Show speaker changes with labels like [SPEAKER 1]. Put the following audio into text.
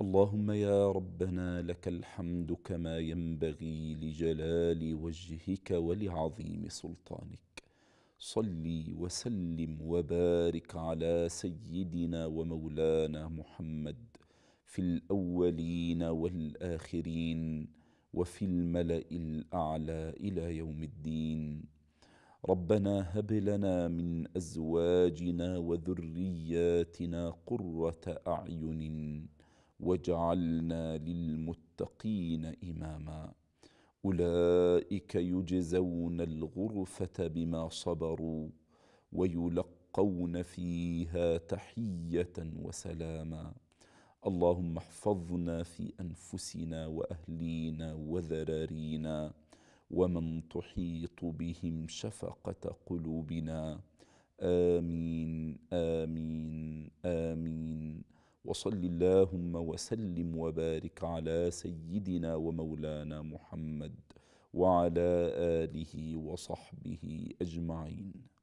[SPEAKER 1] اللهم يا ربنا لك الحمد كما ينبغي لجلال وجهك ولعظيم سلطانك صل وسلم وبارك على سيدنا ومولانا محمد في الاولين والاخرين وفي الملا الاعلى الى يوم الدين ربنا هب لنا من ازواجنا وذرياتنا قره اعين واجعلنا للمتقين اماما اولئك يجزون الغرفه بما صبروا ويلقون فيها تحيه وسلاما اللهم احفظنا في انفسنا واهلينا وذرارينا ومن تحيط بهم شفقه قلوبنا امين امين وصل اللهم وسلم وبارك على سيدنا ومولانا محمد وعلى اله وصحبه اجمعين